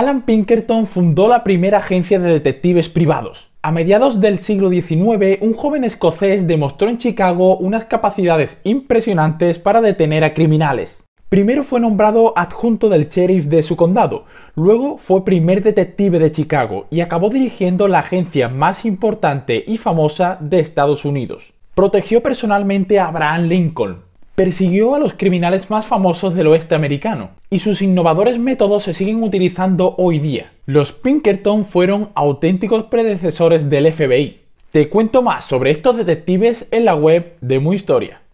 Alan Pinkerton fundó la primera agencia de detectives privados. A mediados del siglo XIX, un joven escocés demostró en Chicago unas capacidades impresionantes para detener a criminales. Primero fue nombrado adjunto del sheriff de su condado, luego fue primer detective de Chicago y acabó dirigiendo la agencia más importante y famosa de Estados Unidos. Protegió personalmente a Abraham Lincoln, persiguió a los criminales más famosos del oeste americano, y sus innovadores métodos se siguen utilizando hoy día. Los Pinkerton fueron auténticos predecesores del FBI. Te cuento más sobre estos detectives en la web de Muy Historia.